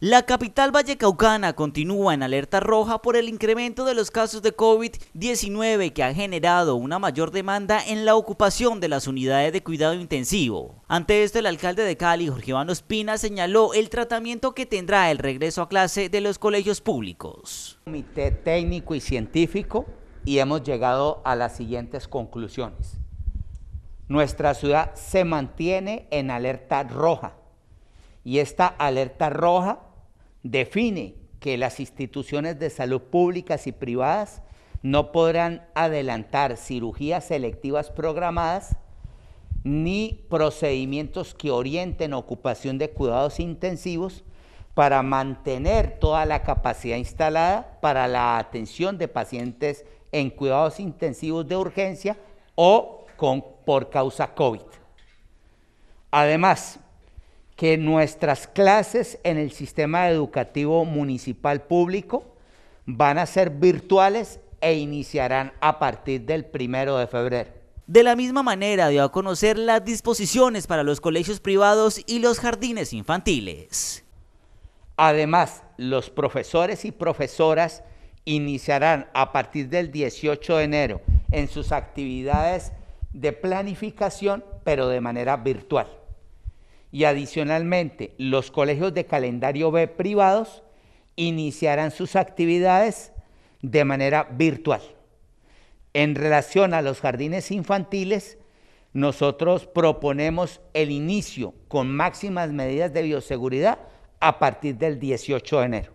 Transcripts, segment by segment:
La capital vallecaucana continúa en alerta roja por el incremento de los casos de COVID-19 que ha generado una mayor demanda en la ocupación de las unidades de cuidado intensivo. Ante esto, el alcalde de Cali, Jorge Iván Ospina, señaló el tratamiento que tendrá el regreso a clase de los colegios públicos. Comité técnico y científico y hemos llegado a las siguientes conclusiones. Nuestra ciudad se mantiene en alerta roja y esta alerta roja define que las instituciones de salud públicas y privadas no podrán adelantar cirugías selectivas programadas ni procedimientos que orienten ocupación de cuidados intensivos para mantener toda la capacidad instalada para la atención de pacientes en cuidados intensivos de urgencia o con, por causa COVID. Además, que nuestras clases en el sistema educativo municipal público van a ser virtuales e iniciarán a partir del primero de febrero. De la misma manera dio a conocer las disposiciones para los colegios privados y los jardines infantiles. Además, los profesores y profesoras iniciarán a partir del 18 de enero en sus actividades de planificación, pero de manera virtual y adicionalmente los colegios de calendario B privados iniciarán sus actividades de manera virtual. En relación a los jardines infantiles, nosotros proponemos el inicio con máximas medidas de bioseguridad a partir del 18 de enero.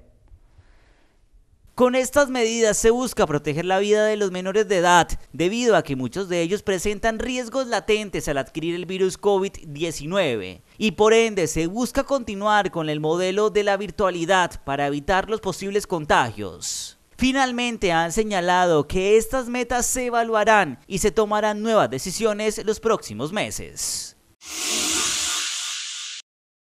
Con estas medidas se busca proteger la vida de los menores de edad, debido a que muchos de ellos presentan riesgos latentes al adquirir el virus COVID-19 y por ende se busca continuar con el modelo de la virtualidad para evitar los posibles contagios. Finalmente han señalado que estas metas se evaluarán y se tomarán nuevas decisiones los próximos meses.